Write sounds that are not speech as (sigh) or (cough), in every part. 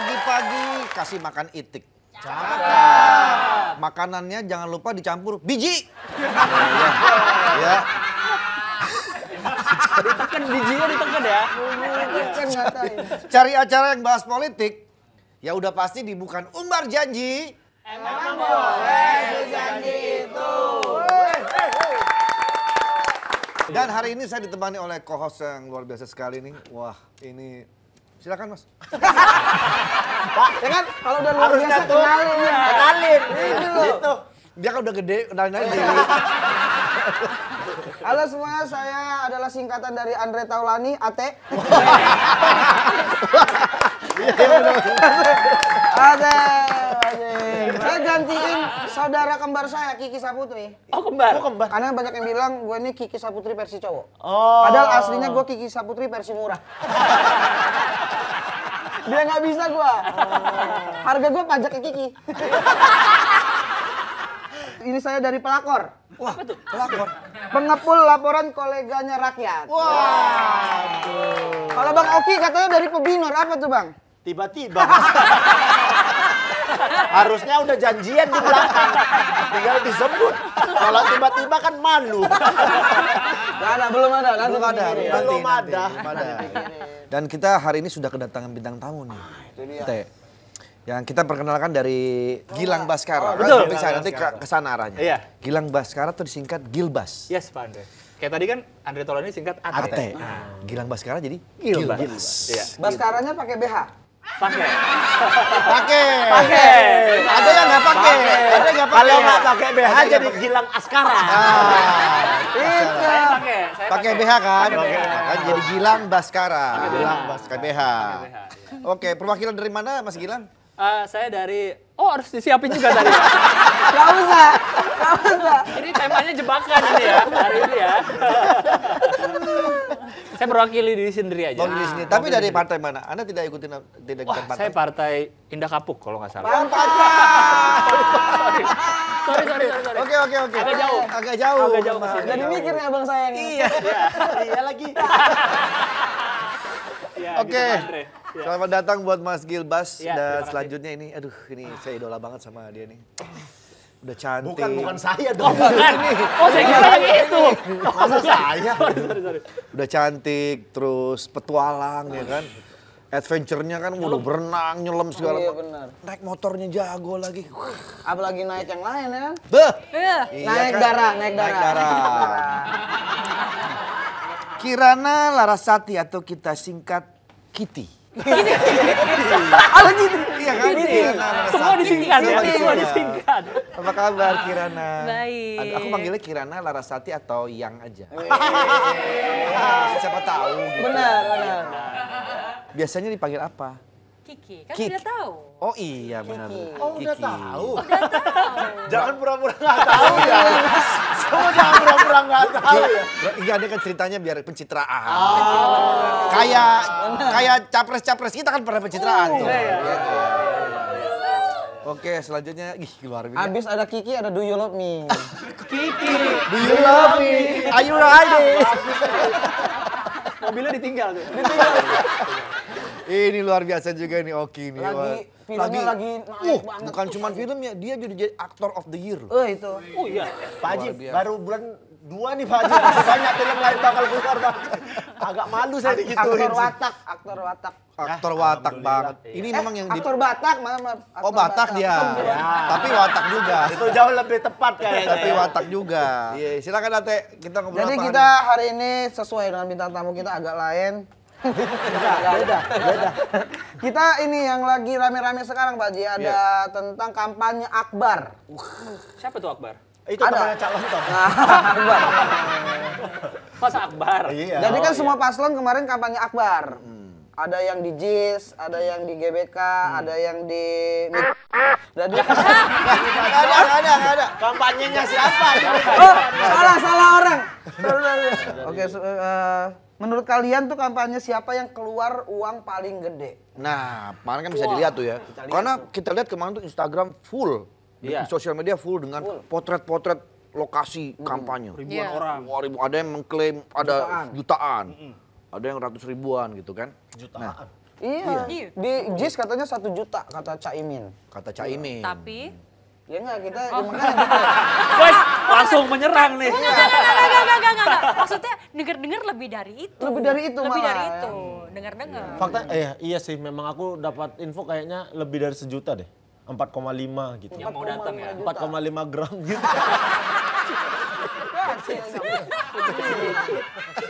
Pagi-pagi kasih makan itik. Cakep. Makanannya jangan lupa dicampur biji. Iya. ya. (laughs) ditekan bijinya ditekan ya. Cari acara yang bahas politik, ya udah pasti di bukan umbar janji. Emang boleh janji itu. Dan hari ini saya ditemani oleh co-host yang luar biasa sekali nih. Wah, ini Silakan Mas. Pak, ya kan kalau udah luar biasa kenalin. Ya. Kenalin. Iya, Itu gitu. Dia kan udah gede, kenalin aja. Halo semua, saya adalah singkatan dari Andre Taulani, AT. AT. (laughs) Saya gantiin saudara kembar saya Kiki Saputri. Oh kembar. Oh kembar. Karena banyak yang bilang gue ini Kiki Saputri versi cowok. Oh. Padahal aslinya gue Kiki Saputri versi murah. (laughs) Dia nggak bisa gue. Oh. Harga gue pajak ke Kiki. (laughs) ini saya dari pelakor. Wah, Betul. pelakor. Pengepul laporan koleganya rakyat. Wah. Wow. Kalau Bang Oki katanya dari Pebinor, apa tuh Bang? Tiba-tiba. (laughs) Harusnya udah janjian di belakang. Tinggal disebut. Kalau tiba-tiba kan malu. Gak ada, belum ada. Nanti belum ada. Nanti, belum nanti, ada. Nanti, Dan kita hari ini sudah kedatangan bintang tamu nih. Ah, yang kita perkenalkan dari Gilang oh, Baskara. Oh, betul. Nanti, nanti ke sana arahnya. Iya. Gilang Baskara tuh disingkat Gilbas. Yes, Pak Andre. Kayak tadi kan Andre Tolani singkat AT. AT. Nah. Gilang Baskara jadi Gilbas. Gilbas. Gilbas. Iya. Baskaranya pakai BH. Pakai. Pakai. Pakai. Ada yang nggak pakai. Ada yang nggak pakai. Kalau nggak pakai BH jadi gilang askara. Ah. Itu. Pakai BH kan? Kan jadi gilang baskara. Gilang baskara. BH. Oke, iya. perwakilan dari mana Mas Gilang? Eh, saya dari oh harus disiapin juga tadi. nggak (laughs) usah, nggak usah. Ini temanya jebakan ini ya hari ini ya. (laughs) saya kan mewakili diri sendiri aja. Nah, sendiri. Ah, Tapi dari partai mana? Anda tidak ikuti tidak Wah, partai? Saya partai Indah Kapuk kalau nggak salah. Partai. Sorry, sorry, sorry, sorry. Oke, oke, oke. Agak jauh. Agak jauh. Agak jauh masih. Nah, Jadi mikir nih abang saya. Iya. (laughs) Iya lagi. Iya, gitu, oke. Iya. Selamat datang buat Mas Gilbas ya, dan selanjutnya ini, aduh ini saya idola banget sama dia nih udah cantik. Bukan bukan saya dong. Oh, bukan. oh saya kira lagi itu. Masa saya? Sorry, sorry, sorry. Udah cantik, terus petualang ya kan. Adventure-nya kan udah berenang, nyelam segala oh, iya, benar. Naik motornya jago lagi. Apalagi naik yang lain ya kan? Beh. Iya. iya. Naik kan? darah, naik darah. Naik darah. (laughs) Kirana Larasati atau kita singkat Kitty. Kitty. Kitty. (laughs) Iya kan? Kirana. Iya, nah, nah, Semua disingkat ya? Semua iya. disingkat. Apa kabar Kirana? Baik. Aku panggilnya Kirana Larasati atau Yang aja. Eh. (laughs) Siapa tahu gitu. Benar, benar. Nah, biasanya dipanggil apa? Kiki. Kan Kiki. udah tahu. Oh iya benar. Oh Kiki. udah tahu. Udah tahu. (laughs) jangan pura-pura nggak -pura tahu ya. Kamu (laughs) jangan pura-pura nggak -pura iya. tahu ya. Iya ada kan ceritanya biar pencitraan. Oh. Kayak kayak capres-capres kita kan pernah pencitraan Oh, tuh. Iya, iya. Gitu. Oke, selanjutnya ih luar biasa. Abis ada Kiki ada Do You Love Me. (laughs) Kiki, Do You Love Me? Ayo you Mobilnya ditinggal tuh. Ditinggal. Ini luar biasa juga nih Oki nih. Lagi filmnya lagi, lagi uh, banget. Bukan cuma filmnya, dia juga jadi aktor of the year Eh Oh itu. Oh iya. Pak Haji, baru bulan dua nih Pak Haji. banyak film lain bakal keluar banget. Agak malu saya dikituin. Aktor watak, aktor watak. Aktor watak banget. Ini eh, memang yang aktor di... Batak -mana. aktor Oh Batak, dia. Ya. Tapi watak juga. Itu jauh lebih tepat kayaknya. Tapi ya. watak juga. Iya, silakan Ate, kita ngobrol Jadi kita hari ini sesuai dengan bintang tamu kita agak lain beda, beda, beda. Kita ini yang lagi rame-rame sekarang Pak Ji ada yeah. tentang kampanye Akbar. Siapa tuh Akbar? Itu ada calon toh. Nah, Akbar. Masa Akbar? Iya. Jadi kan oh, semua iya. paslon kemarin kampanye Akbar. Hmm ada yang di JIS, ada yang di GBK, hmm. ada yang di jadi (laughs) ada ada ada kampanyenya siapa? Oh, salah salah orang. Oke, okay, so, uh, Menurut kalian tuh kampanye siapa yang keluar uang paling gede? Nah, kemarin kan bisa Wah. dilihat tuh ya. Kita lihat Karena tuh. kita lihat kemarin tuh Instagram full, Di iya. sosial media full dengan potret-potret lokasi hmm. kampanye. Ribuan yeah. orang. Wah, ribu, ada yang mengklaim ada jutaan, jutaan. Mm hmm ada yang ratus ribuan gitu kan. Jutaan. Nah, Iya. iya. Di JIS katanya satu juta kata Caimin. Kata Caimin. Tapi Ya enggak, kita oh. makanya (laughs) langsung menyerang nih. Enggak, enggak, enggak, enggak, enggak, enggak, Maksudnya denger-dengar lebih dari itu. Lebih dari itu Lebih malah. dari itu, ya. dengar-dengar. Iya. Fakta, eh, iya sih, memang aku dapat info kayaknya lebih dari sejuta deh. 4,5 gitu. Yang mau datang ya. 4,5 gram gitu. (laughs) Iya, (laughs)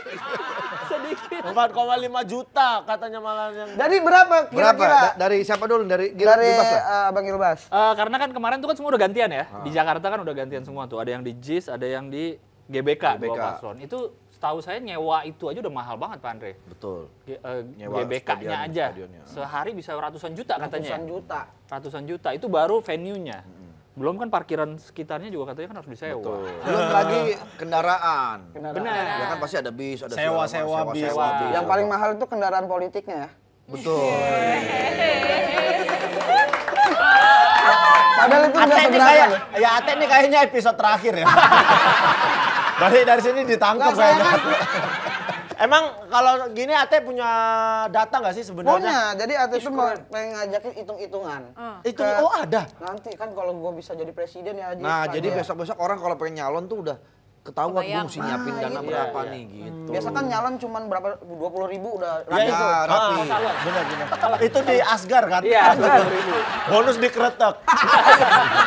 lima juta katanya malah yang Dari berapa kira-kira? Berapa? dari siapa dulu? Dari Gil Dari Gilbas Uh, Abang Gilbas. Uh, karena kan kemarin tuh kan semua udah gantian ya. uh. Di Jakarta kan udah gantian semua tuh. Ada yang di JIS, ada yang di GBK, GBK. dua paslon. Itu setahu saya nyewa itu aja udah mahal banget Pak Andre. Betul. G eh, GBK-nya aja. Sehari bisa ratusan juta katanya. Ya. Ratusan juta. Ratusan juta. Itu baru venue-nya. Hmm belum kan parkiran sekitarnya juga katanya kan harus disewa. Betul. Belum lagi kendaraan. kendaraan. Benar. Ya kan pasti ada bis, ada sewa, sewa, sewa, bis. sewa bis. Yang paling mahal itu kendaraan politiknya ya. Betul. (laughs) Padahal itu udah sebenarnya, ya Ate ini kayaknya episode terakhir ya. dari (laughs) dari sini ditangkap kayaknya. Kan- Emang kalau gini Ate punya data nggak sih sebenarnya? Punya. Jadi Ate tuh mau pengen ngajakin hitung-hitungan. Uh. Itu oh ada. Nanti kan kalau gue bisa jadi presiden ya Nah, jadi ya. besok-besok orang kalau pengen nyalon tuh udah ketahuan gue mesti nyiapin ah, dana gitu. berapa iya, iya. nih gitu. gitu. Biasa kan nyalon cuma berapa dua puluh ribu udah rapi ya, tuh. Rapi. Ah, benar benar. Itu di Asgar kan? Iya. Asgar. Bonus di keretak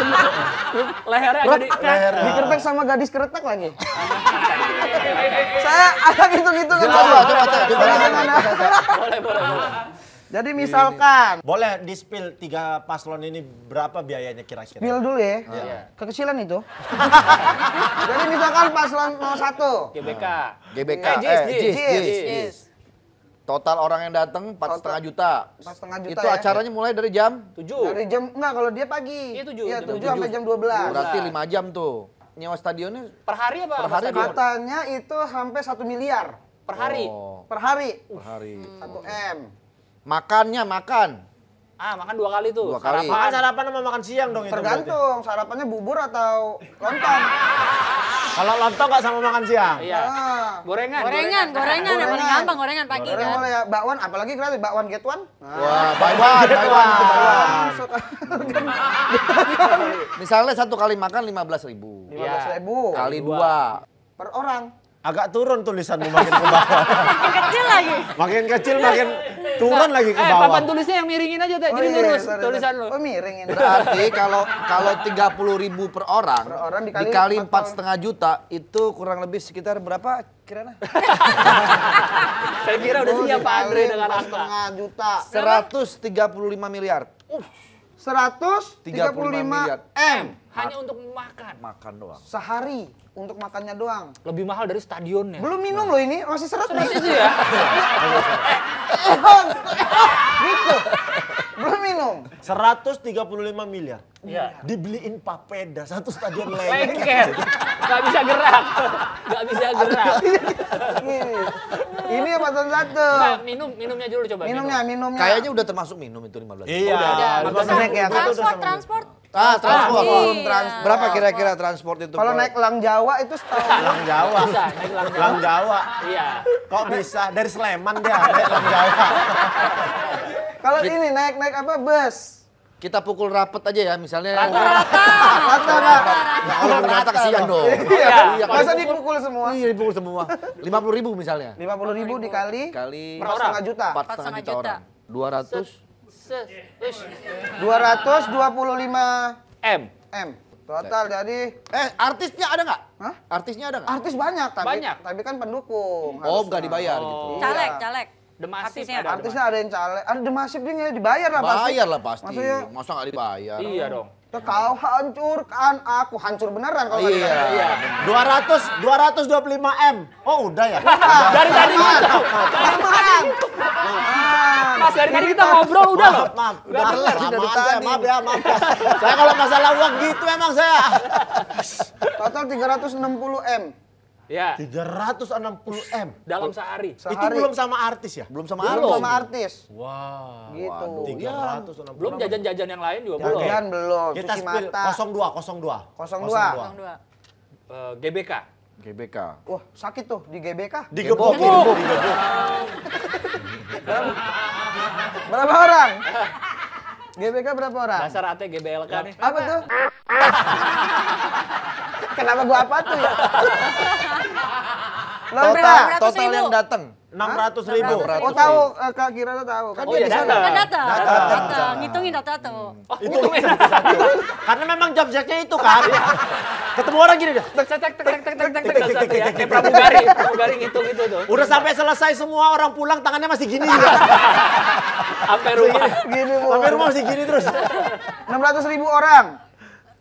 (laughs) Lehernya ada di Di ya. keretek sama gadis keretak lagi. (laughs) Saya agak gitu-gitu Coba, coba, coba. Boleh, boleh. Jadi misalkan ini. boleh di spill tiga paslon ini berapa biayanya kira-kira? Spill dulu ya. Oh. Kekecilan itu. (laughs) Jadi misalkan paslon 01 GBK. GBK. Eh, JIS, jis, JIS, JIS, JIS. Total orang yang datang empat setengah juta. Empat setengah juta. Itu ya? acaranya mulai dari jam tujuh. Dari jam enggak kalau dia pagi. Iya tujuh. Iya tujuh sampai jam dua belas. Berarti lima jam tuh. Nyewa stadionnya per hari apa? Per hari katanya itu sampai satu miliar. Per hari. Oh. Per hari. Per hari. Satu M. Makannya makan. Ah, makan dua kali tuh. Dua kali. Sarapan. Makan sarapan sama makan siang dong Tergantung, itu sarapannya bubur atau lontong. Kalau lontong nggak sama makan siang. Iya. Ah. Gorengan. Gorengan, gorengan, yang paling gampang gorengan pagi gorengan kan. Boleh ya, bakwan apalagi gratis bakwan get one. Wah, ah. bakwan, bakwan, bakwan. Misalnya satu kali makan lima belas ribu. Lima belas iya. ribu. Kali dua. Per orang agak turun tulisanmu makin ke bawah. (laughs) makin kecil lagi. Makin kecil makin turun nah, lagi ke eh, bawah. Eh, papan tulisnya yang miringin aja deh, Oh, Jadi iya, lurus iya, tulisan lu. Oh, miringin. Berarti kalau kalau 30 ribu per orang, per orang dikali, dikali setengah juta itu kurang lebih sekitar berapa kirana? (laughs) Saya kira udah oh, siap Pak Andre dengan angka. setengah juta. 135 miliar. Uh, 135 miliar. M. Hanya untuk makan. Makan doang. Sehari untuk makannya doang. Lebih mahal dari stadionnya. Belum minum loh ini, masih seret. masih sih ya. (laughs) Eh, (laughs) gitu belum minum. 135 miliar. Iya. Dibeliin papeda satu stadion lagi. Lengket. Gak bisa gerak. Gak bisa gerak. Ini apa satu? Nah, minum, minumnya dulu coba. Minumnya, minum. minumnya. Kayaknya udah termasuk minum itu 15. Iya. Oh, udah. Naik ya. Transport, transport. Ah, transport. Ah, iya. transport. Iya. Berapa kira-kira transport itu? Kalau naik Lang Jawa itu setahun. lang Jawa. Bisa, naik Lang Jawa. Lang Jawa. Iya. Kok bisa? Dari Sleman dia naik Lang Jawa. (laughs) Kalau ini naik-naik apa bus? Kita pukul rapat aja ya, misalnya. Rata-rata. Rata-rata. Kalau rata kasihan dong. Iya. iya, iya. Masa dipukul semua? Iya, dipukul semua. Lima puluh ribu misalnya. Lima puluh ribu dikali? Kali. Empat setengah juta. Empat setengah juta orang. Dua ratus. Dua ratus dua puluh lima. M. M. Total jadi. Eh, artisnya ada nggak? Hah? Artisnya ada nggak? Artis banyak, tapi banyak. tapi kan pendukung. Oh, nggak dibayar oh. gitu. Caleg, iya. caleg. Demasif artisnya ada, artisnya ada yang caleg, ada ah, Demasif dia dibayar lah pasti. Bayar lah pasti. Maksudnya, Masa nggak dibayar? Iya dong. Kau hancurkan aku hancur beneran kalau iya. iya. 200 225 m. Oh udah ya. Udah. (laughs) Dari tadi kita. Mas dari tadi kita ngobrol udah loh. Maaf, udah kelar dari ya, tadi. Maaf ya, maaf. Ya. Saya kalau masalah uang gitu emang saya. Total 360 m. Ya. 360 m dalam sehari. sehari. Itu belum sama artis ya? Belum sama belum. artis. Belum sama artis. Wow. Gitu. Waduh, 360. Iya. Belum jajan-jajan yang lain juga belum. Jajan belum. Kita spill 02 02 02. 02. 02. Uh, GBK. GBK. Wah, sakit tuh di GBK. Di gebok. berapa orang? GBK berapa orang? Dasar ate GBLK nih. Apa tuh? (laughs) Kenapa gua apa tuh ya? total, total yang datang. 600 ribu. Oh tahu, iya. eh, Kak tuh tahu. Kan oh, dia datang. Kan datang. Datang. Ngitungin datang. (laughs) Oh, hitungin. Karena memang job jacknya itu kan. (laughs) Iya. Ketemu orang gini dah. Tek tek tek tek tek tek tek tek tek pramugari, pramugari ngitung itu tuh. Udah sampai selesai semua orang pulang tangannya masih gini. Sampai rumah. Gini, Sampai rumah masih gini terus. 600 (laughs) ribu orang.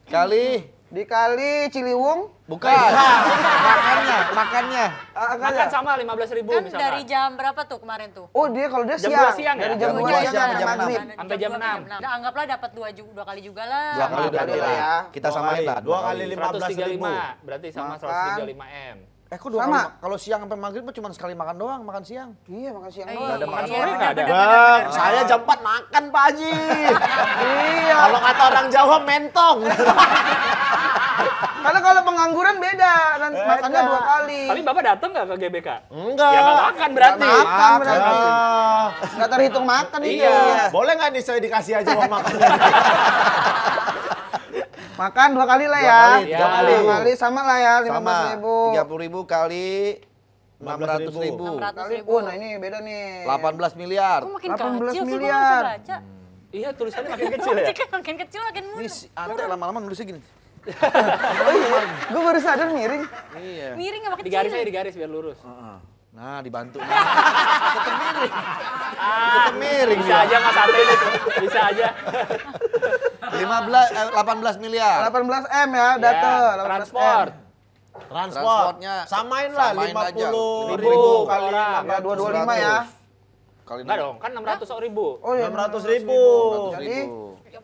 Kali dikali Ciliwung Bukan. makannya, makannya. Ah, makan sama 15 ribu kan misalnya. dari jam berapa tuh kemarin tuh? Oh dia kalau dia siang. Ya? Jam 2 siang dari ya? Jam 2 siang, siang, jam 6. Sampai jam 6. Nah anggaplah dapat 2, dua kali juga lah. Dua kali, dua kali lah ya. Kita samain lah. Dua kali 15 ribu. Berarti sama 135 M. Eh kok dua sama. Kalau siang sampai maghrib cuma sekali makan doang, makan siang. Iya, makan siang eh, doang. Gak ada makan sore enggak ada. Bang, saya jam 4 makan Pak Haji. (laughs) iya. Kalau kata orang Jawa mentong. (laughs) Karena kalau pengangguran beda, nanti beda. makannya dua kali. Tapi Bapak datang nggak ke GBK? Enggak. Ya nggak makan berarti. Gak makan berarti. Gak terhitung makan itu. Iya. Boleh nggak nih saya dikasih aja uang makan? (laughs) makan dua kali lah ya. Dua kali, ya. kali. Dua kali sama lah ya, lima belas ribu. Tiga puluh ribu kali enam ratus ribu. Kali Oh, nah ini beda nih. Delapan belas miliar. Kok makin 18 kecil miliar. sih baca. Iya tulisannya makin kecil ya. (laughs) Makin kecil makin mudah. Ini si, lama-lama nulisnya gini. Iya. gue baru sadar miring. Iya. Miring apa kecil? Digaris aja digaris biar lurus. Uh-uh. Nah dibantu. Nah. Tetep miring. Ah, miring. Bisa ya. aja mas sate ini. Bisa aja. 15, eh, 18 miliar. 18 M ya, iya, data. Ya, transport. M. Transportnya samain lah samain 50 ribu, ribu kali orang. dua 225 ya. Kali Enggak dong, kan 600 ribu. Oh iya, 600 ribu. 600 ribu. 600 ribu. Jadi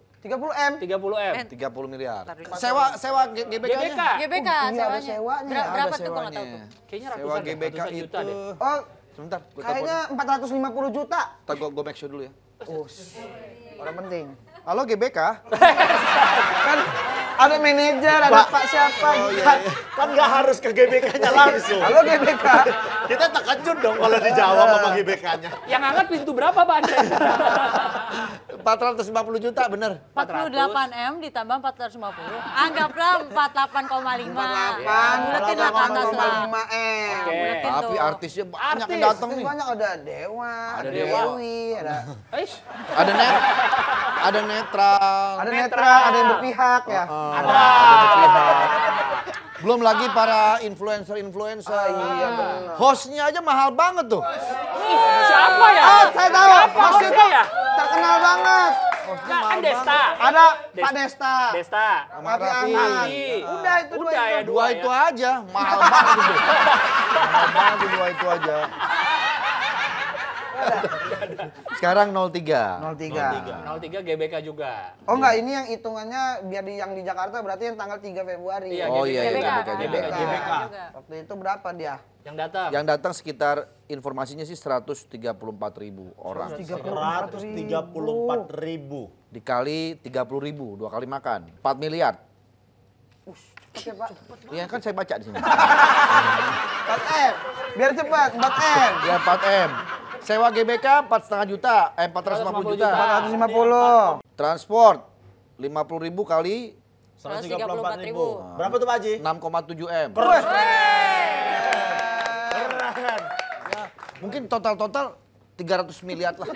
30 30. 30 tiga puluh M. tiga puluh M. tiga puluh miliar. Sewa sewa GBK-nya. GBK. GBK oh, iya, ada sewanya. Ber berapa tuh kalau tahu tuh? Kayaknya ratusan. Sewa GBK ratusan juta Deh. Oh, sebentar. Kayaknya 450 juta. Tak gua, gua make sure dulu ya. Oh, orang penting. Halo GBK. (laughs) kan ada manajer, ada Pak siapa. Oh, iya, iya. Kan nggak harus ke GBK-nya langsung. Halo GBK. (laughs) Kita terkejut dong kalau dijawab sama GBK-nya. Yang angkat pintu berapa, Pak? 450 juta, bener. 48 M ditambah 450. Anggaplah 48,5. 48, 48, 48, 48 atas M. Okay. Tapi artisnya banyak Artis. yang datang nih. Banyak ada Dewa, ada Dewi, ada... Ada net, ada netral. Ada netral, ada yang berpihak ya. Ada. Ada yang berpihak. Belum lagi para influencer-influencer. Ah, iya Hostnya aja mahal banget tuh. Siapa ya? Oh, saya tahu. Siapa hostnya itu ya? Terkenal banget. Hostnya kan Desta. Ada Des Pak Desta. Desta. Pak Raffi. Udah itu Udah, dua, ya, dua, dua ya. itu aja. Mahal banget itu. (laughs) mahal banget dua itu aja. Sekarang 03. 03. 03. 03 GBK juga. Oh enggak, ini yang hitungannya biar di yang di Jakarta berarti yang tanggal 3 Februari. Iya, oh iya, iya, iya, GBK, GBK, GBK, GBK. GBK. Waktu itu berapa dia? Yang datang. Yang datang sekitar informasinya sih 134 ribu orang. 134 ribu. Dikali 30 ribu, dua kali makan. 4 miliar. Ush, cepet ya Pak. Iya kan saya baca di sini. 4M, (laughs) biar cepat, 4M. Ya 4M. Sewa GBK 4,5 juta, eh 450 juta. 450. Transport 50 ribu kali 134 ribu. Berapa tuh Pak Haji? 6,7 M. Keren. Keren. Ya, mungkin total-total 300 miliar lah.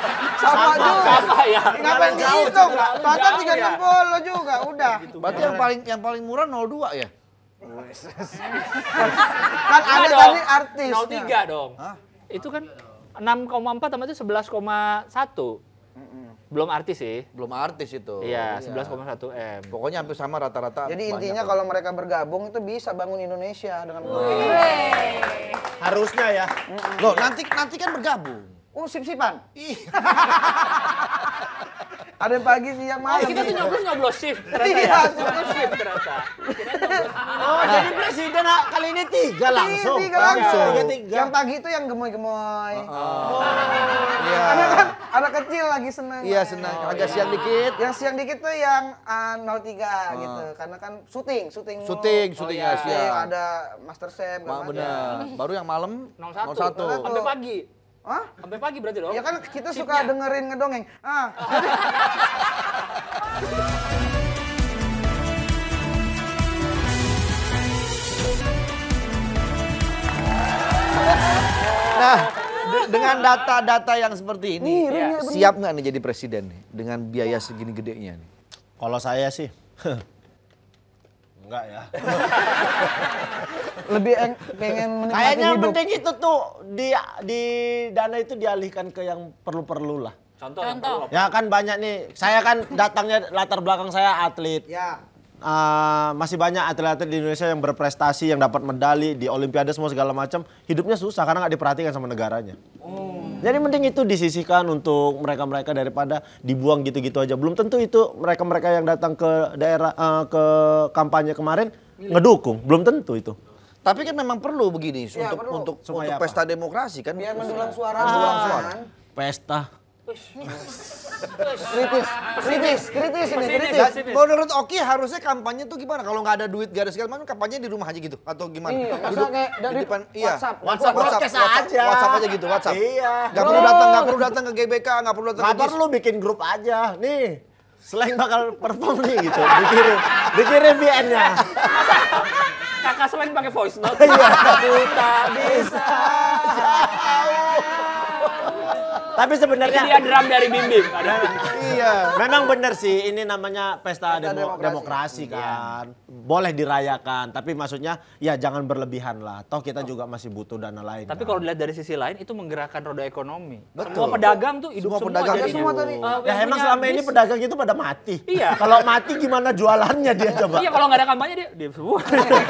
(laughs) sama, juga. Sama ya. Ngapain dihitung? Tata 360 juga, udah. Gitu. Berarti yang paling yang paling murah 02 ya? (laughs) kan ada tadi artis. 03 dong. Hah? Itu kan 6,4 sama itu 11,1. Mm-mm. Belum artis sih. Belum artis itu. Iya, iya. 11,1 M. Pokoknya hampir sama rata-rata. Jadi intinya kalau mereka bergabung itu bisa bangun Indonesia dengan wow. Harusnya ya. Mm-mm. Loh, nanti nanti kan bergabung. Oh, sip-sipan. Iya. Ada pagi, siang, malam. Oh, kita tuh nyoblos nyoblos shift ternyata. Ya. Iya, nyoblos shift ternyata. Kita (laughs) nyoblos presiden kali ini tiga langsung. Tiga, langsung. Tiga, tiga. Yang pagi itu yang gemoy-gemoy. Oh. oh. Yeah. Iya. Anak, kan anak kecil lagi senang. Iya, senang. Oh, Agak yeah. siang dikit. Yang siang dikit tuh yang uh, 03 uh. gitu. Karena kan syuting, syuting. Syuting, oh, syuting oh, ya. Siang. Iya, ada Master Chef. Ma benar. Baru yang malam 01. 01. Sampai pagi. Hah? Sampai pagi berarti dong? Ya kan kita suka dengerin ngedongeng. Ah. (laughs) Nah, de dengan data-data yang seperti ini, ya. siap nggak nih jadi presiden nih dengan biaya segini gedenya nih? Kalau saya sih, enggak ya. (laughs) Lebih pengen menikmati Kayaknya hidup. penting itu tuh di di dana itu dialihkan ke yang perlu-perlu lah. Contoh, Yang perlu, ya kan banyak nih. Saya kan datangnya latar belakang saya atlet. Ya uh, masih banyak atlet-atlet di Indonesia yang berprestasi, yang dapat medali di Olimpiade semua segala macam, hidupnya susah karena nggak diperhatikan sama negaranya. Oh. Jadi mending itu disisihkan untuk mereka-mereka daripada dibuang gitu-gitu aja. Belum tentu itu mereka-mereka yang datang ke daerah uh, ke kampanye kemarin Milih. ngedukung, belum tentu itu. Tapi kan memang perlu begini ya, untuk perlu. untuk untuk pesta demokrasi kan. Biar mendulang suara. Mendulang suara. Pesta kritis, kritis, kritis ini, kritis. Menurut Oki harusnya kampanye tuh gimana? Kalau nggak ada duit, nggak ada segala macam, kampanye di rumah aja gitu atau gimana? Iya, Duduk kayak depan, iya. WhatsApp, WhatsApp, WhatsApp, WhatsApp, aja. WhatsApp aja gitu, WhatsApp. Iya. Gak perlu datang, nggak perlu datang ke GBK, nggak perlu datang. Gak perlu bikin grup aja, nih. Selain bakal perform nih gitu, dikirim, (laughs) dikirim VN-nya. Kakak selain pakai voice note. Iya. Kita bisa. (laughs) Tapi sebenarnya dia drum dari bimbing. iya. Memang benar sih ini namanya pesta, demokrasi, iya. kan. Boleh dirayakan, tapi maksudnya ya jangan berlebihan lah. Toh kita juga masih butuh dana lain. Tapi kan. kalau dilihat dari sisi lain itu menggerakkan roda ekonomi. Betul. Semua pedagang tuh hidup semua. pedagang jadinya. semua tadi. ya, ya emang selama ini pedagang itu pada mati. Iya. (laughs) kalau mati gimana jualannya dia coba? iya, kalau nggak ada kampanye dia dia semua.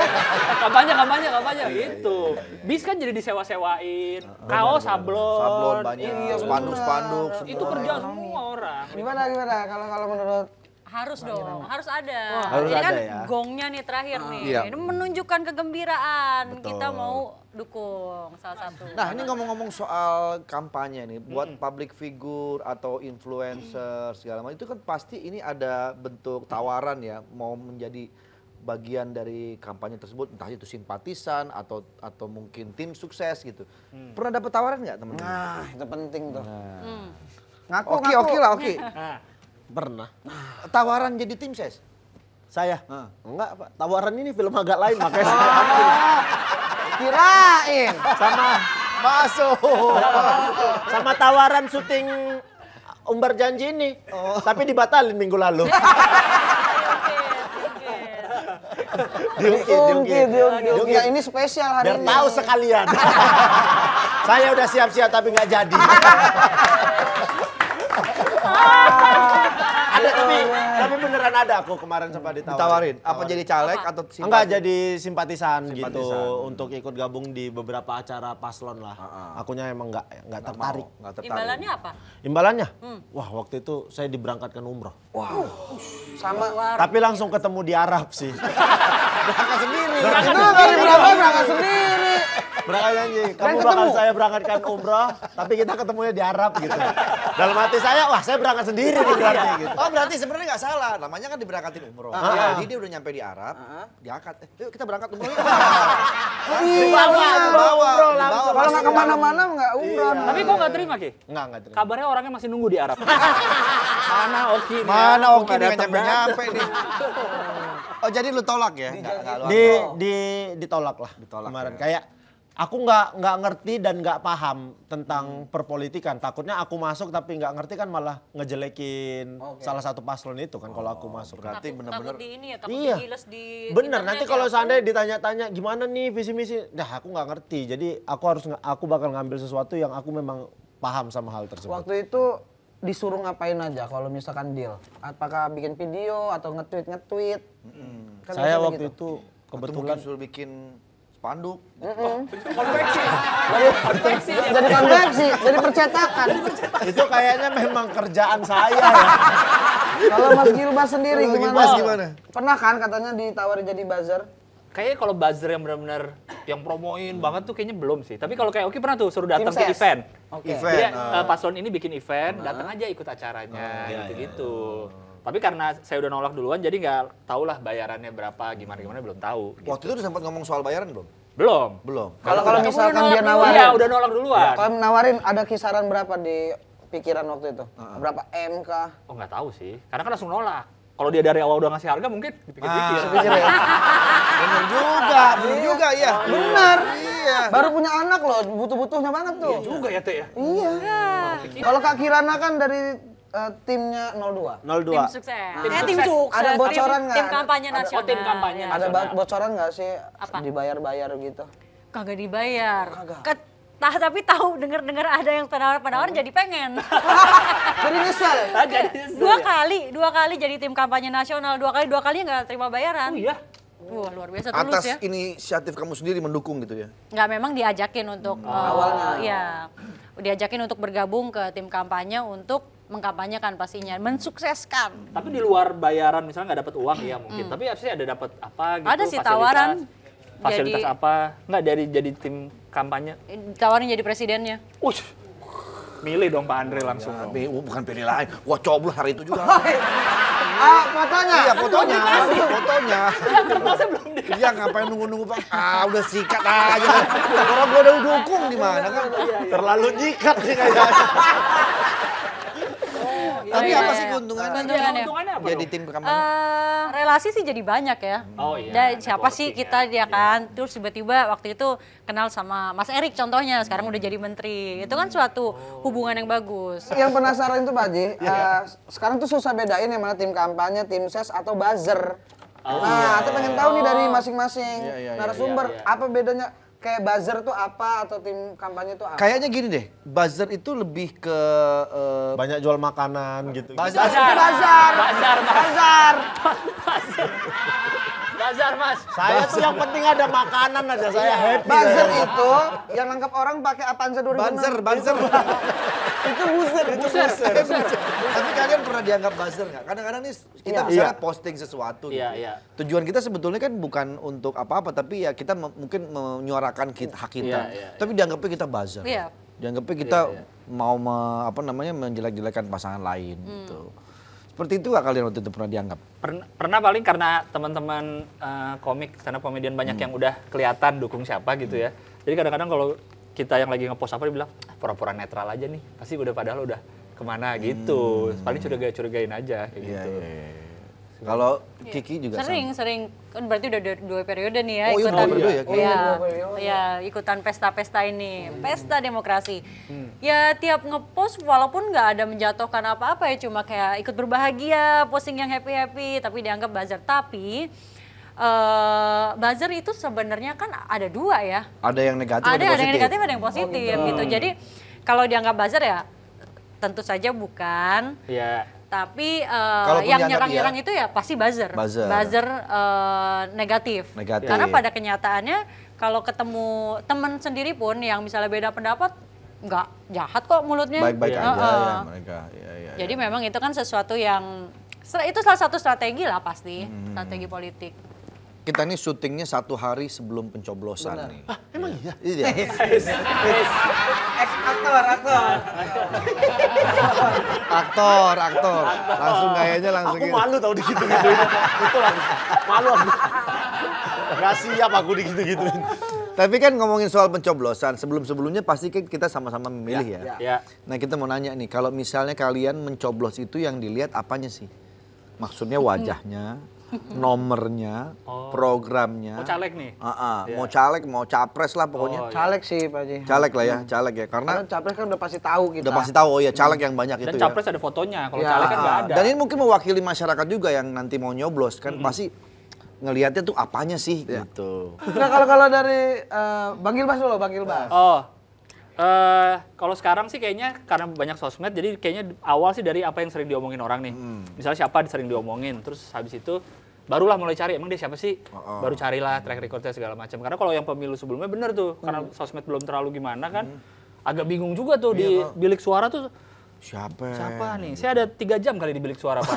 (laughs) kampanye, kampanye, kampanye gitu. Bis kan jadi disewa-sewain. Kaos, sablon. Sablon banyak. Iya, spanduk-spanduk. Itu kerja semua gitu. orang. Gimana gimana kalau kalau menurut harus dong, harus ada. Oh, Ini kan ya. gongnya nih terakhir ah. nih. Iya. Ini menunjukkan kegembiraan. Betul. Kita mau dukung salah satu. Nah, ini ngomong-ngomong soal kampanye nih buat hmm. public figure atau influencer segala macam itu kan pasti ini ada bentuk tawaran ya mau menjadi bagian dari kampanye tersebut entah itu simpatisan atau atau mungkin tim sukses gitu hmm. pernah dapat tawaran nggak teman-teman nah itu penting tuh nah. hmm. ngaku oke okay, oke lah oke (laughs) nah. pernah tawaran jadi tim ses saya hmm. enggak pak tawaran ini film agak lain (laughs) makanya saya kirain sama masuk sama tawaran syuting umbar janji ini oh. tapi dibatalin minggu lalu (laughs) diungkit, diungkit, diungkit. ini spesial hari Biar ini. tahu sekalian. (laughs) Saya udah siap-siap tapi nggak jadi. (laughs) Ada tapi beneran ada aku kemarin sempat ditawarin. Ditawarin. Apa ditawarin. jadi caleg atau simpati? Enggak jadi simpatisan, gitu. simpatisan gitu hmm. untuk ikut gabung di beberapa acara paslon lah. Uh ah, -huh. Ah. Akunya emang enggak enggak tertarik. tertarik. Imbalannya apa? Imbalannya? Hmm. Wah, waktu itu saya diberangkatkan umroh. Wah. Wow. Uh, sama Tapi langsung ketemu di Arab sih. (laughs) berangkat sendiri. Berangkat sendiri. Berangkat sendiri. Berangkat, sendiri. Berangkat janji. Kamu bakal saya berangkatkan umroh, tapi kita ketemunya di Arab gitu. Dalam hati saya, wah saya berangkat sendiri nih berarti iya. gitu. Oh berarti sebenarnya gak salah, namanya kan diberangkatin umroh. Ah, ah. Jadi dia udah nyampe di Arab, ah. ah. diangkat. Eh, yuk kita berangkat umroh. (laughs) Iya, bawa, Kalau nggak kemana-mana nggak iya. umroh. Tapi kok nggak terima ki? Nggak nggak terima. Kabarnya orangnya masih nunggu di Arab. Mana (laughs) Oki? Mana Oki? nih nyampe nyampe nih. (laughs) Oh jadi lu tolak ya? Di, di, ditolak lah. Ditolak. Kemarin ya. kayak aku nggak nggak ngerti dan nggak paham tentang hmm. perpolitikan. Takutnya aku masuk tapi nggak ngerti kan malah ngejelekin okay. salah satu paslon itu kan oh, kalau aku masuk. Berarti benar-benar di ini ya, takut iya. di Bener, nanti kalau ya, seandainya ditanya-tanya gimana nih visi misi, dah aku nggak ngerti. Jadi aku harus aku bakal ngambil sesuatu yang aku memang paham sama hal tersebut. Waktu itu disuruh ngapain aja kalau misalkan deal? Apakah bikin video atau nge-tweet nge-tweet? Mm -hmm. kan Saya waktu gitu. itu kebetulan suruh bikin spanduk. jadi konveksi. jadi konveksi. Jadi konveksi, jadi percetakan. Itu kayaknya memang kerjaan saya ya. Kalau Mas Gilbas sendiri gimana? gimana? Pernah kan katanya ditawari jadi buzzer? Kayaknya kalau buzzer yang benar-benar yang promoin hmm. banget tuh kayaknya belum sih. Tapi kalau kayak Oki pernah tuh suruh datang ke event. Okay. Event. Dia, uh, ah. eh, paslon ini bikin event, ah. datang aja ikut acaranya ah, iya, gitu-gitu. Uh, iya, iya. Tapi karena saya udah nolak duluan, jadi nggak tahu lah bayarannya berapa, gimana gimana belum tahu. Gitu. Waktu itu udah sempat ngomong soal bayaran belum? Belum. Belum. Kalau kalau misalkan dia nawarin, ya udah nolak duluan. Ya. Kalau nawarin ada kisaran berapa di pikiran waktu itu? Uh-huh. Berapa M kah? Oh nggak tahu sih, karena kan langsung nolak. Kalau dia dari awal udah ngasih harga mungkin dipikir-pikir. Ah, ya. (laughs) bener juga, bener iya. juga ya. benar Iya. Baru punya anak loh, butuh-butuhnya banget tuh. Iya juga ya Teh ya. Iya. iya. Kalau Kak Kirana kan dari Uh, timnya 02. 02. Tim sukses. Nah. Tim, eh, tim sukses. Ada bocoran nggak? Tim, tim kampanye nasional. Ada, oh, tim kampanye nasional. Ada bocoran nggak sih Apa? dibayar-bayar gitu? Kagak dibayar. Kagak. Ket Nah, tapi tahu dengar dengar ada yang penawar-penawar jadi pengen. (laughs) jadi nyesel. Dua ya? kali, dua kali jadi tim kampanye nasional, dua kali, dua kali nggak terima bayaran. Oh iya. Wah luar biasa tulus Atas ya. Atas inisiatif kamu sendiri mendukung gitu ya? Nggak memang diajakin untuk hmm. uh, awalnya. Ya, diajakin untuk bergabung ke tim kampanye untuk mengkampanyekan pastinya, mensukseskan. Tapi di luar bayaran misalnya nggak dapat uang ya mungkin, hmm. tapi harusnya ada dapat apa gitu? Ada sih tawaran. Fasilitas jadi, apa? Nggak dari jadi tim kampanye? Eh, Tawarin jadi presidennya. Ush. Milih dong Pak Andre langsung. Ya, oh, bukan pilih lain. wah coblos hari itu juga. (laughs) Ah, fotonya. Iya, fotonya. Fotonya. Kertasnya Iya, ngapain nunggu-nunggu Pak? Ah, udah sikat aja. Orang gua udah dukung di mana kan? Terlalu nyikat sih kayaknya. Tapi iya, apa iya, sih iya. keuntungannya? Keuntungannya, keuntungannya apa? Jadi tim kampanye. Uh, relasi sih jadi banyak ya. Oh iya. Dan siapa sih kita ya, ya kan? Yeah. Terus tiba-tiba waktu itu kenal sama Mas Erik contohnya, sekarang udah jadi menteri. Itu kan suatu oh. hubungan yang bagus. Yang penasaran itu Pak Haji, uh, sekarang tuh susah bedain yang mana tim kampanye, tim ses atau buzzer. Oh, nah, iya. pengen tahu nih dari oh. masing-masing iya, iya, narasumber iya, iya. apa bedanya kayak buzzer tuh apa atau tim kampanye tuh apa? Kayaknya gini deh, buzzer itu lebih ke uh, banyak jual makanan gitu. Bazar, bazar, bazar, bazar. Bazar mas. Saya Bazar. tuh yang penting ada makanan aja saya iya. happy. Bazar itu yang lengkap orang pakai Avanza 2006. Bazar, bazar. itu buzzer, (laughs) itu buzzer. Tapi kalian pernah dianggap buzzer nggak? Kadang-kadang nih kita yeah. misalnya yeah. posting sesuatu. yeah, gitu. Yeah. Tujuan kita sebetulnya kan bukan untuk apa-apa, tapi ya kita mungkin menyuarakan kita, hak kita. Yeah, yeah, iya. tapi dianggapnya kita buzzer. Yeah. Dianggapnya iya, kita yeah, yeah. mau me, apa namanya menjelek-jelekan pasangan lain hmm. gitu. Seperti itu gak kalian waktu itu pernah dianggap? Pernah, pernah paling karena teman-teman uh, komik, karena komedian banyak hmm. yang udah kelihatan dukung siapa gitu ya. Hmm. Jadi kadang-kadang kalau kita yang lagi ngepost apa dibilang ah, pura-pura netral aja nih, pasti udah padahal udah kemana gitu. Hmm. Paling curiga-curigain aja kayak yeah, gitu. Yeah, yeah. Iya. Iya. Kalau iya. Kiki juga sering, sama. sering. Kan berarti udah dua, dua periode nih ya oh, iya, ikutan. Ya, iya, ya, oh, iya, ya, ikutan pesta-pesta ini, hmm. pesta demokrasi. Hmm. Ya tiap ngepost walaupun nggak ada menjatuhkan apa-apa ya, cuma kayak ikut berbahagia, posting yang happy-happy, tapi dianggap buzzer. Tapi Uh, buzzer itu sebenarnya kan ada dua ya. Ada yang negatif, ada, ada, yang, positif. yang negatif, ada yang positif oh, gitu. gitu. Jadi kalau dianggap buzzer ya tentu saja bukan. Yeah tapi uh, yang nyerang-nyerang ya, itu ya pasti buzzer. Buzzer, buzzer uh, negatif. negatif. Karena iya. pada kenyataannya kalau ketemu teman sendiri pun yang misalnya beda pendapat nggak jahat kok mulutnya. Baik-baik ya. aja uh, ya mereka. Ya, ya, Jadi memang itu kan sesuatu yang itu salah satu strategi lah pasti, hmm. strategi politik kita ini syutingnya satu hari sebelum pencoblosan Benar. nih. Ah, emang iya? Iya. (laughs) Aktor, aktor. Aktor, aktor. Langsung gayanya langsung. Aku gitu. malu tau digitu gitu. Itu malu aku. Gak siap aku digitu gitu. Tapi kan ngomongin soal pencoblosan, sebelum-sebelumnya pasti kan kita sama-sama memilih ya, ya. ya. Nah kita mau nanya nih, kalau misalnya kalian mencoblos itu yang dilihat apanya sih? Maksudnya wajahnya, nomornya, oh. programnya. Mau caleg nih? Uh -uh. Yeah. Mau caleg, mau capres lah pokoknya. Oh, iya. Caleg sih Pak Haji. Caleg lah ya, hmm. caleg ya. Karena, Karena capres kan udah pasti tahu kita. Udah pasti tahu, oh iya hmm. caleg yang banyak Dan itu Dan ya. capres ada fotonya, kalau yeah. caleg kan nggak ada. Dan ini mungkin mewakili masyarakat juga yang nanti mau nyoblos kan hmm. pasti ngelihatnya tuh apanya sih ya. gitu. Nah kalau kalau dari uh, Bang Gilbas dulu, Bang Gilbas. Oh, Uh, kalau sekarang sih kayaknya karena banyak sosmed, jadi kayaknya awal sih dari apa yang sering diomongin orang nih. Hmm. Misalnya siapa sering diomongin, terus habis itu barulah mulai cari emang dia siapa sih uh-uh. baru carilah track recordnya segala macam karena kalau yang pemilu sebelumnya bener tuh hmm. karena sosmed belum terlalu gimana kan hmm. agak bingung juga tuh di iya, bilik suara tuh Siapa? Siapa nih? Saya ada tiga jam kali di bilik suara Pak.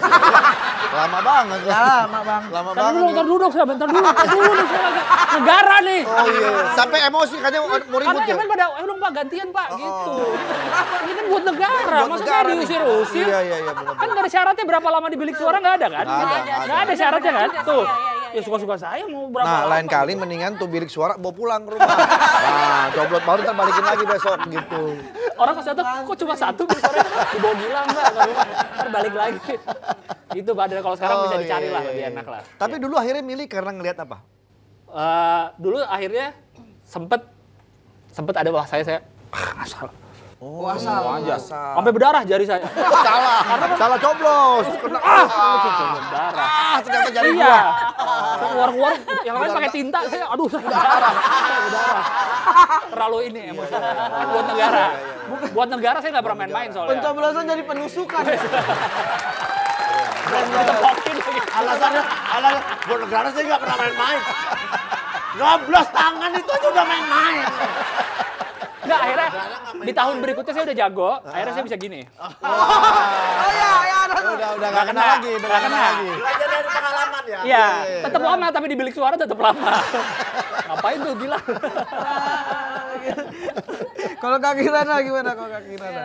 (laughs) lama banget. Ya, lama bang. Lama bentar banget. Dulu, bentar dulu duduk saya bentar dulu. Bentar dulu nih, saya negara nih. Oh iya. Sampai emosi katanya mau kan ribut Karena ya? Karena pada, eh dong Pak gantian Pak, oh, gitu. Ini kan buat negara, buat masa negara saya diusir-usir? Iya, iya, iya. Bener, kan gak ada syaratnya berapa lama di bilik suara nggak ada kan? Nggak ada, ada. ada syaratnya kan? Tuh. Iya, iya, iya, ya suka-suka saya mau berapa Nah lain kali mendingan tuh bilik suara bawa pulang ke rumah. Nah, coblot baru ntar balikin lagi besok gitu. Orang tuh kok cuma satu bilik suara dibawa gila enggak? Terbalik lagi. Itu padahal kalau sekarang oh, bisa dicari lah, iya, lebih iya, enak iya. lah. Tapi ya. dulu akhirnya milih karena ngelihat apa? Uh, dulu akhirnya sempet sempet ada bahasa saya, saya ah, Oh, asal. Oh, asal. Sampai berdarah jari saya. salah. Karena salah coblos. Kena ah, berdarah. Ah, ternyata jari iya. gua. Saya keluar-keluar yang lain pakai tinta, saya aduh saya berdarah. berdarah. Terlalu ini emosional. Ya, iya, iya. Buat negara. Iya, buat negara saya nggak pernah main-main soalnya. Pencoblosan jadi penusukan. Alasannya, alasan buat negara saya nggak pernah main-main. Ngoblos tangan itu aja udah main di tahun berikutnya saya udah jago, akhirnya saya bisa gini. Ah. Oh iya, iya. Udah udah gak kena lagi, udah gak kena lagi. Belajar dari pengalaman ya. Iya, iya, iya tetap iya. lama tapi di bilik suara tetap lama. Ngapain tuh gila. Kalau Kak Kirana gimana kalau Kak Kirana?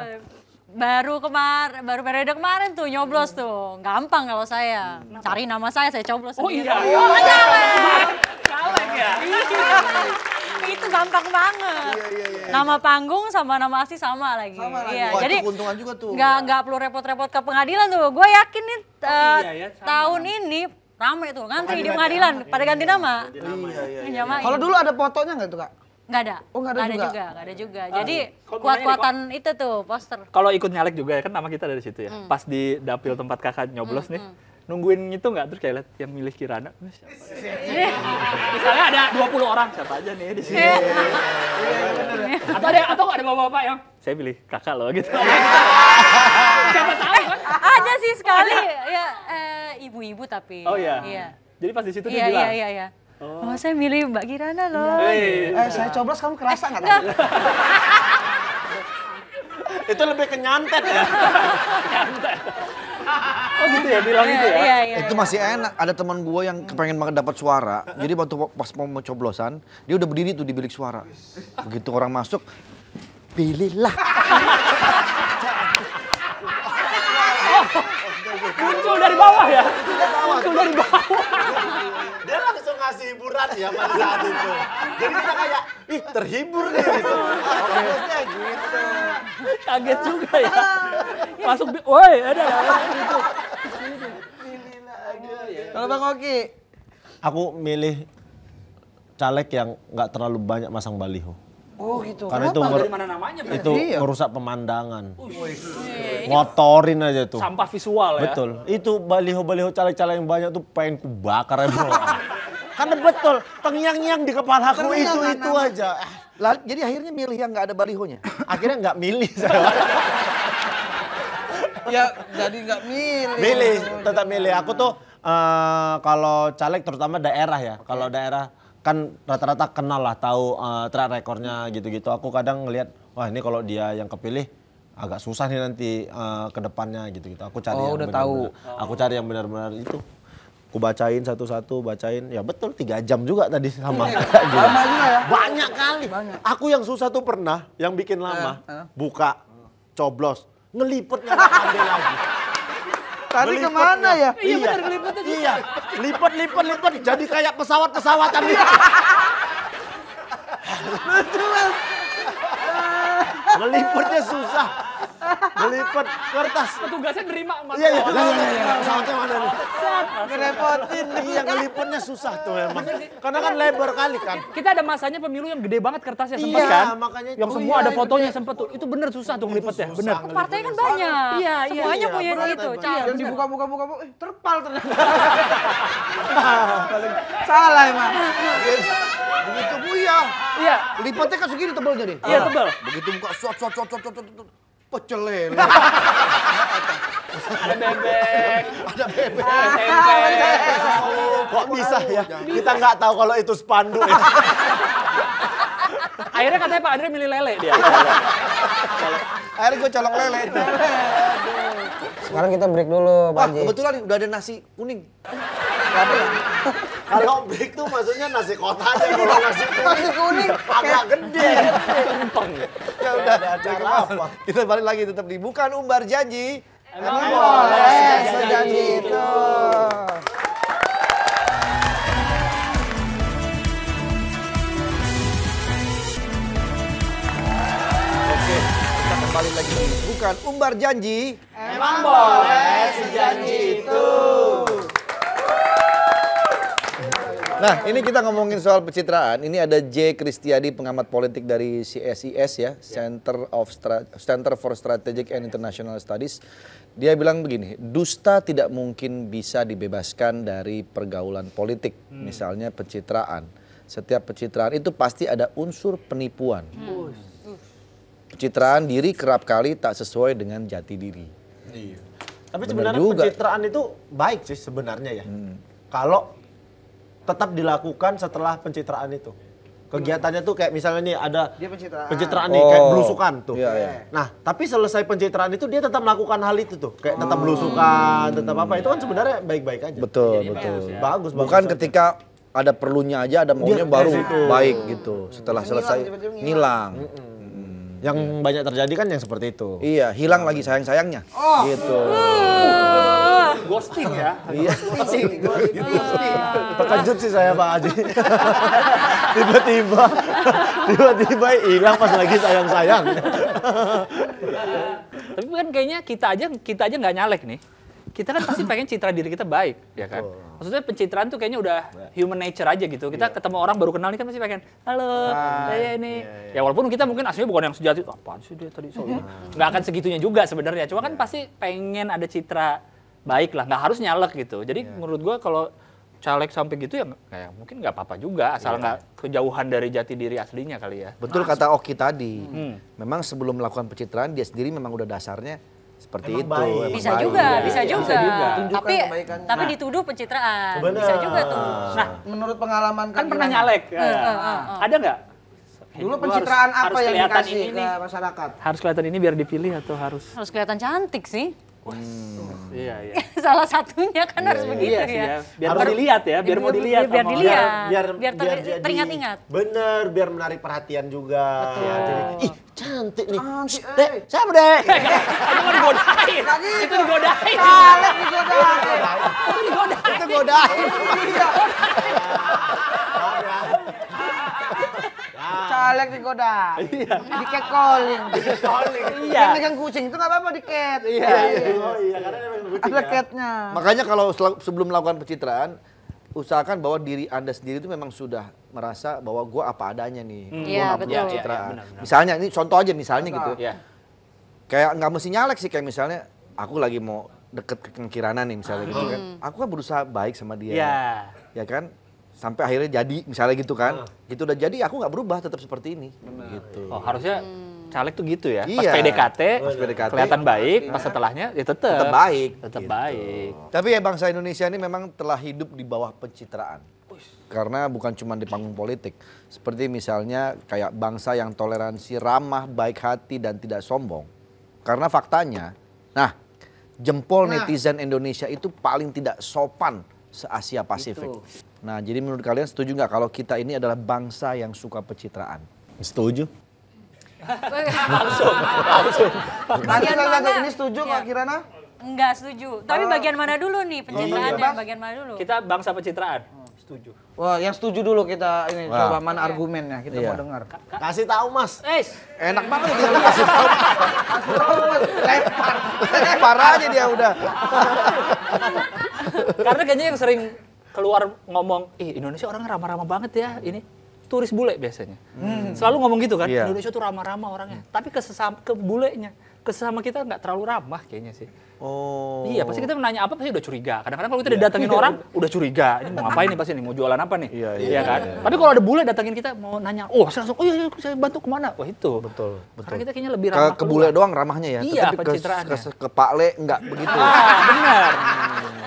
baru kemar baru periode kemarin tuh nyoblos tuh gampang kalau saya cari nama saya saya coblos oh iya, iya. Oh, ya? iya. Oh, ya Kan itu gampang banget. Iya, iya, iya. Nama panggung sama nama asli sama lagi. Sama lagi. Iya. Wah, Jadi keuntungan juga tuh. Gak nggak perlu repot-repot ke pengadilan tuh. Gue yakin nih oh, eh, iya, ya, tahun ini ramai tuh ngantri di ya. pengadilan pada ganti iya, nama. Ya. Iya, iya, iya. Kalau dulu ada fotonya nggak tuh kak? Nggak ada. Oh, nggak ada, ada juga. Nggak ada juga. Uh, Jadi kuat-kuatan itu tuh poster. Kalau ikut nyalek juga ya kan nama kita dari situ ya. Hmm. Pas di dapil tempat kakak nyoblos hmm, nih. Hmm nungguin itu nggak terus kayak lihat yang milih Kirana ya? (laughs) misalnya ada 20 orang siapa aja nih di sini (laughs) iya, iya, atau iya. ada atau ada bapak-bapak yang saya pilih kakak loh gitu (laughs) siapa tahu kan ada sih sekali ya eh, ibu-ibu tapi oh iya, iya. jadi pas di situ dia bilang iya, iya, iya. Oh, oh saya milih Mbak Kirana loh. Iya, eh, iya, iya. Eh, saya coblos kamu kerasa nggak tadi? (laughs) Itu lebih ke ya. Oh gitu ya, bilang gitu ya? Iya, iya. Itu iya. masih enak. Ada teman gue yang kepengen banget dapat suara. Jadi waktu pas mau coblosan dia udah berdiri tuh di bilik suara. Begitu orang masuk, pilihlah. muncul dari bawah ya? Muncul dari bawah kasih hiburan ya pada saat itu. Jadi kita kayak, ih terhibur nih gitu. Oke. Okay. gitu. Kaget juga ya. Masuk, woi ada gitu. Kalau Bang Oki? Aku milih caleg yang nggak terlalu banyak masang baliho. Oh gitu. Karena Kenapa? itu dari mana namanya Itu iya. merusak pemandangan. motorin aja tuh. Sampah visual ya. Betul. Itu baliho-baliho caleg-caleg yang banyak tuh pengen kubakar ya bro. (laughs) Karena betul, tengyang ngiang di kepala aku itu-itu aja. Lalu, jadi akhirnya milih yang nggak ada balihonya? Akhirnya nggak milih saya. ya jadi nggak milih. Milih, oh, gitu. tetap milih. Aku tuh uh, kalau caleg terutama daerah ya. Okay. Kalau daerah kan rata-rata kenal lah tahu uh, track rekornya gitu-gitu. Aku kadang ngelihat wah ini kalau dia yang kepilih agak susah nih nanti uh, ke depannya gitu-gitu. Aku cari oh, yang udah bener -bener, tahu. Aku cari yang benar-benar itu ku bacain satu-satu, bacain. Ya betul, tiga jam juga tadi sama. Iya, iya. (laughs) lama juga ya? Banyak kali. Banyak. Aku yang susah tuh pernah, yang bikin lama. Uh, uh. Buka, coblos, ngelipetnya nggak lagi. Tadi kemana ya? Iya, iya bener Iya, lipet, lipet, lipet. Jadi kayak pesawat-pesawatan gitu. (laughs) Ngelipetnya susah. Belipet kertas. Petugasnya nerima emang iya iya. iya, iya, iya, pesawatnya mana nih? Ngerepotin nih yang ngelipetnya susah tuh emang. Karena kan lebar kali kan. Kita ada masanya pemilu yang gede banget kertasnya sempet iya, kan? Iya, makanya Yang semua ada fotonya sempet tuh. Itu bener susah tuh ngelipetnya, bener. Partainya kan banyak. Iya, iya. Semuanya punya itu. Yang dibuka-buka-buka, eh terpal ternyata. Salah emang. Begitu buya. Iya. Lipatnya kan segini tebelnya deh. Iya, tebal. Begitu buka, suat, suat, suat, suat, suat, suat pecel lele. ada bebek, ada bebek, ada bebek. Kok bisa ya? Kita nggak tahu kalau itu spanduk. Ya. Akhirnya katanya Pak Andre milih lele dia. Akhirnya gue colong lele. Sekarang kita break dulu, Pak Wah, kebetulan udah ada nasi kuning. Gak ada ya? Kalau big tuh maksudnya nasi kotanya, kalau nasi kuning, nasi kuning agak gede. Kempeng. Ya udah, ada acara apa? Kita balik lagi tetap gitu. di Bukan Umbar Janji. Emang boleh sejanji itu. kembali lagi bukan umbar janji emang boleh sejanji itu Nah, ini kita ngomongin soal pencitraan. Ini ada J Kristiadi pengamat politik dari CSIS ya, ya, Center of Stra Center for Strategic and International Studies. Dia bilang begini, dusta tidak mungkin bisa dibebaskan dari pergaulan politik, hmm. misalnya pencitraan. Setiap pencitraan itu pasti ada unsur penipuan. Hmm. Pencitraan diri kerap kali tak sesuai dengan jati diri. Iya. Tapi Benar sebenarnya juga. pencitraan itu baik sih sebenarnya ya. Hmm. Kalau tetap dilakukan setelah pencitraan itu. Kegiatannya tuh kayak misalnya nih ada dia pencitraan, pencitraan nih kayak oh. belusukan tuh. Yeah, yeah. Nah, tapi selesai pencitraan itu dia tetap melakukan hal itu tuh, kayak tetap oh. belusukan, tetap apa. Itu kan sebenarnya baik-baik aja. Betul, Jadi betul. Bagus, ya. bagus, bagus. Bukan ketika ada perlunya aja, ada maunya dia, baru itu. baik gitu. Hmm. Setelah ngilang, selesai hilang hmm. yang banyak terjadi kan yang seperti itu. Iya, hilang lagi sayang-sayangnya. Oh. Gitu. Oh ghosting ya. (laughs) Iya. Ghosting. Iya. ghosting. Iya. Iya. Terkejut sih saya Pak Haji. (laughs) Tiba-tiba tiba-tiba hilang pas lagi sayang-sayang. Tapi kan kayaknya kita aja kita aja nggak nyalek nih. Kita kan pasti pengen citra diri kita baik, ya kan? Maksudnya pencitraan tuh kayaknya udah human nature aja gitu. Kita yeah. ketemu orang baru kenal nih kan pasti pengen, halo, ah, saya ini. Yeah, yeah. Ya walaupun kita mungkin aslinya bukan yang sejati, apaan sih dia tadi soalnya. Nggak akan segitunya juga sebenarnya. Cuma kan pasti pengen ada citra baik lah nggak harus nyalek gitu jadi yeah. menurut gue kalau caleg sampai gitu ya kayak mungkin nggak apa-apa juga asal iya. nggak yeah. kejauhan dari jati diri aslinya kali ya betul Masuk. kata Oki tadi hmm. memang sebelum melakukan pencitraan dia sendiri memang udah dasarnya seperti emang itu baik. bisa, baik. Juga, ya. bisa iya, juga bisa juga Tunjukkan tapi tapi nah. dituduh pencitraan Bener. bisa juga tuh nah, nah. menurut pengalaman kan pernah nyalek uh, uh, uh, ada nggak Dulu pencitraan harus, apa harus yang dikasih ini, ke masyarakat? Harus kelihatan ini biar dipilih atau harus? Harus kelihatan cantik sih. Wah, hmm. Iya, iya. (laughs) Salah satunya kan iya, harus iya, begitu iya ya. ya. Biar mau dilihat ya, biar mau dilihat. Biar dilihat. Biar, teringat-ingat. Bener, biar menarik perhatian juga. Iya, jadi, ih cantik nih. Cantik, eh. dek, siapa deh? (laughs) Itu mau digodain. Itu digodain. Itu digodain. Itu digodain. Itu digodain. Balik digoda. Iya. Diket calling. Diket calling. Iya. Yang megang kucing itu nggak apa-apa diket. Iya iya, iya. iya. Oh iya, karena dia megang kucing. Ada catnya. Ya. Makanya kalau sebelum melakukan pencitraan, usahakan bahwa diri Anda sendiri itu memang sudah merasa bahwa gue apa adanya nih. Hmm. Gue iya, gak punya citraan. misalnya, ini contoh aja misalnya gitu. Iya. Kayak nggak mesti nyalek sih, kayak misalnya aku lagi mau deket ke Kirana nih misalnya gitu hmm. kan. Aku kan berusaha baik sama dia. Iya. ya kan? sampai akhirnya jadi misalnya gitu kan hmm. Ah. itu udah jadi aku nggak berubah tetap seperti ini Benar. gitu oh harusnya hmm. caleg tuh gitu ya iya. pas PDKT pas PDKT kelihatan baik pas iya. setelahnya ya tetap tetap baik tetap gitu. baik tapi ya bangsa Indonesia ini memang telah hidup di bawah pencitraan karena bukan cuma di panggung politik seperti misalnya kayak bangsa yang toleransi ramah baik hati dan tidak sombong karena faktanya nah jempol nah. netizen Indonesia itu paling tidak sopan se Asia Pasifik Gitu. Nah, jadi menurut kalian setuju nggak kalau kita ini adalah bangsa yang suka pencitraan? Setuju. langsung, langsung. Nanti ini setuju ya. Kirana? Enggak setuju. Tapi ah. bagian mana dulu nih pencitraan iya. bagian mana dulu? Kita bangsa pencitraan. setuju. Wah, yang setuju dulu kita ini Wah. coba mana iya. argumennya kita iya. mau dengar. Kasih tahu Mas. Eh, enak banget dia kasih tahu. Kasih (laughs) aja dia udah. Karena kayaknya yang sering keluar ngomong, ih Indonesia orang ramah-ramah banget ya ini turis bule biasanya. Hmm. Selalu ngomong gitu kan, yeah. Indonesia tuh ramah-ramah orangnya. Hmm. Tapi ke sesama ke bulenya, ke sesama kita nggak terlalu ramah kayaknya sih. Oh. Iya, pasti kita nanya apa pasti udah curiga. Kadang-kadang kalau kita yeah. didatengin orang (laughs) udah curiga. Ini mau ngapain nih pasti nih, mau jualan apa nih? Iya, yeah, yeah, yeah, kan? Yeah, yeah. Tapi kalau ada bule datengin kita mau nanya, "Oh, saya langsung, oh iya, iya saya bantu kemana?" Wah, itu. Betul, betul. Karena kita kayaknya lebih ramah ke, ke bule doang ramahnya ya. Iya, Tetapi ke, ke, ke Pak Le nggak begitu. Ah, benar.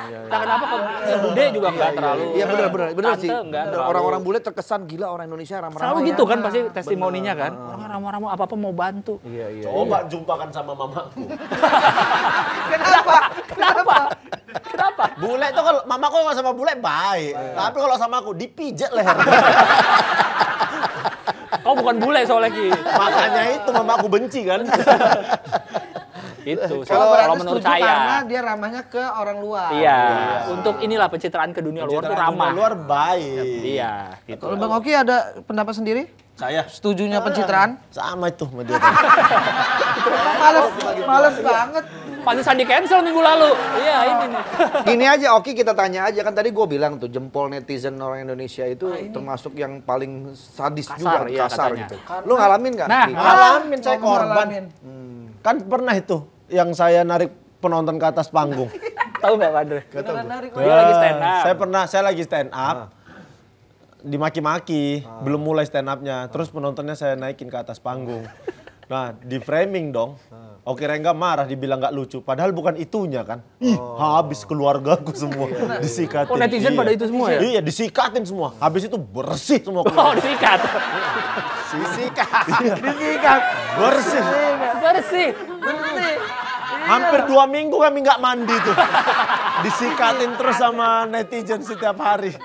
Nah, kenapa kok iya, bule juga nggak terlalu? Iya benar benar benar sih. Orang-orang bule terkesan gila orang Indonesia ramah-ramah. Selalu gitu kan pasti testimoninya kan. Orang ramah-ramah apa-apa mau bantu. Iya iya. Coba jumpakan sama mamaku. (laughs) Kenapa? Kenapa? Kenapa? Bule itu kalau mamaku kalau sama bule baik. Tapi kalau sama aku dipijat leher. Kau oh, bukan bule soalnya Ki. Makanya itu mamaku benci kan. (laughs) itu kalau kalau menurut saya karena dia ramahnya ke orang luar iya yeah. untuk inilah pencitraan ke dunia pencitraan luar itu ramah dunia luar baik iya gitu kalau bang Oki ada pendapat sendiri saya setuju nya ah, pencitraan sama itu media. Malas, (laughs) males males banget Pantesan di cancel minggu lalu. Iya, ini nih. (laughs) Gini aja, Oki kita tanya aja kan tadi gue bilang tuh jempol netizen orang Indonesia itu ah, termasuk yang paling sadis kasar, juga, iya, kasar katanya. gitu. Karena... Lu ngalamin gak? Nah, ngalamin saya korban. Hmm. Kan pernah itu yang saya narik penonton ke atas panggung. (laughs) Tahu nggak Pak Andre? tahu. Dia lagi stand up. Saya pernah, saya lagi stand up. Ah. Dimaki-maki, ah. belum mulai stand up-nya. Terus penontonnya saya naikin ke atas panggung. (laughs) Nah, di framing dong. Ah. Oke Rengga marah dibilang nggak lucu, padahal bukan itunya kan. Ih, oh. habis keluargaku semua iya, iya. disikatin. Oh netizen iya. pada itu semua ya? Iya, disikatin semua. Habis itu bersih semua oh, keluarga. Oh, disikat. (laughs) disikat. Iya. Disikat. Bersih. Bersih. Hampir dua minggu kami nggak mandi tuh. Disikatin terus sama netizen setiap hari.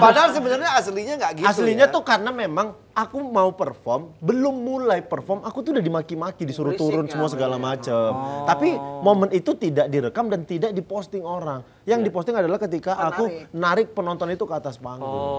Padahal sebenarnya aslinya nggak gitu. Aslinya ya? tuh karena memang aku mau perform, belum mulai perform, aku tuh udah dimaki-maki, disuruh Berisik turun ya, semua segala ya. macem. Oh. Tapi momen itu tidak direkam dan tidak diposting orang. Yang ya. diposting adalah ketika Penari. aku narik penonton itu ke atas panggung.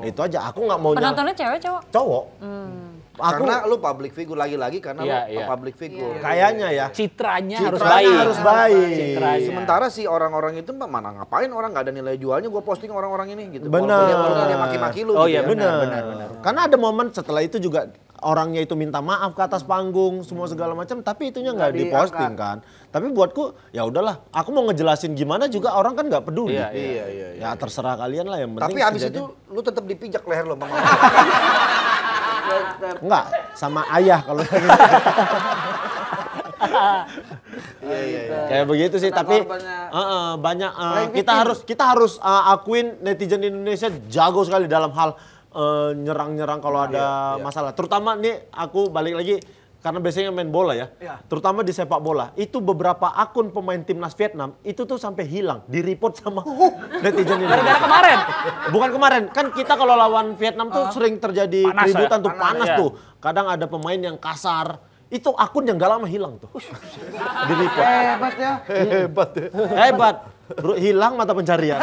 Oh. Itu aja, aku nggak mau. Penontonnya cewek cowok? Cowok. Hmm. Aku, karena lu public figure lagi-lagi karena iya, lu iya. public figure. Iya. Kayaknya iya, ya. Citranya, Citranya harus baik. harus baik. Citranya. Sementara si orang-orang itu mana ngapain orang nggak ada nilai jualnya gue posting orang-orang ini gitu. Benar. Walaupun dia, maki-maki lu. Oh gitu iya ya. benar. benar. Benar. Karena ada momen setelah itu juga orangnya itu minta maaf ke atas panggung semua segala macam tapi itunya nggak diposting kan tapi buatku ya udahlah aku mau ngejelasin gimana juga orang kan nggak peduli iya, iya, iya, iya, iya ya terserah kalian lah yang penting tapi habis itu lu tetap dipijak leher lo mama (laughs) tetap. Enggak, sama ayah kalau (laughs) gitu. iya, iya, iya. Kayak begitu sih, Kena tapi uh, uh, banyak uh, kita harus kita harus uh, akuin netizen Indonesia jago sekali dalam hal eh, nyerang-nyerang uh, kalau iya, ada iya, iya. masalah. Terutama nih aku balik lagi karena biasanya main bola ya, ya. terutama di sepak bola, itu beberapa akun pemain timnas Vietnam itu tuh sampai hilang, di report sama (laughs) netizen ini. Gara-gara kemarin? Bukan kemarin, kan kita kalau lawan Vietnam tuh uh, sering terjadi panas ya? keributan ya? tuh panas, panas ya. tuh, kadang ada pemain yang kasar. Itu akun yang gak lama hilang tuh. (laughs) di report. Hebat ya. Hebat ya. (laughs) Hebat. Bro, hilang mata pencarian.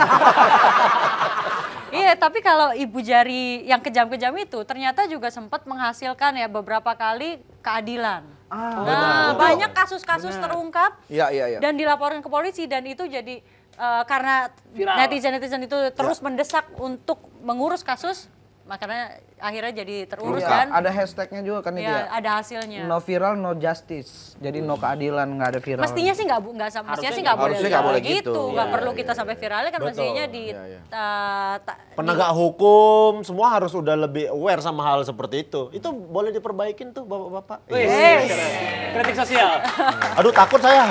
Iya, tapi kalau ibu jari yang kejam-kejam itu ternyata juga sempat menghasilkan ya beberapa kali keadilan. Ah, nah, banyak kasus-kasus terungkap ya, ya, ya. dan dilaporkan ke polisi dan itu jadi uh, karena netizen-netizen itu ya. terus ya. mendesak untuk mengurus kasus makanya akhirnya jadi terurus iya. kan ada hashtagnya juga kan iya, itu ya ada hasilnya no viral no justice jadi no keadilan nggak ada viral mestinya sih nggak bu nggak sama mestinya sih nggak boleh boleh gitu. gitu nggak ya, perlu iya, kita ya, sampai viralnya kan Betul. mestinya di Ya, ya. Uh, penegak di, hukum semua harus udah lebih aware sama hal seperti itu itu boleh diperbaikin tuh bapak-bapak yes. Iya. kritik sosial (laughs) aduh takut saya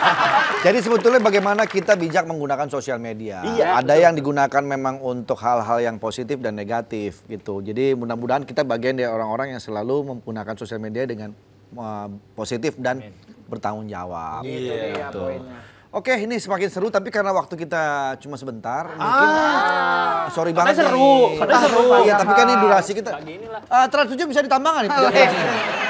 (laughs) jadi sebetulnya bagaimana kita bijak menggunakan sosial media iya, ada betul. yang digunakan memang untuk hal-hal yang positif dan negatif positif gitu. Jadi mudah-mudahan kita bagian dari orang-orang yang selalu menggunakan sosial media dengan uh, positif dan Amin. bertanggung jawab. Gitu, yeah. gitu. Oke, ini semakin seru tapi karena waktu kita cuma sebentar, ah. mungkin ah. sorry banget. seru, ah, seru. Iya, tapi kan ini durasi nah, kita. Ah, uh, trans bisa ditambah nih? Ah, iya. (laughs)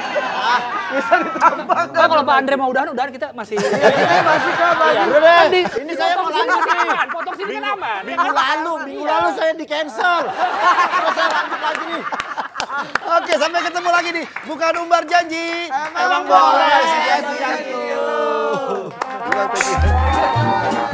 bisa ditambah kan? kalau Pak Andre mau udahan, udahan kita masih... masih kan, Pak. Andre. Ini saya mau lanjut nih. Potong sini kan aman. Minggu lalu, minggu iya. lalu saya di cancel. Terus saya lanjut lagi nih. Oke, sampai ketemu lagi nih. Bukan umbar janji. Emang, boleh. Sejati janji. Terima kasih.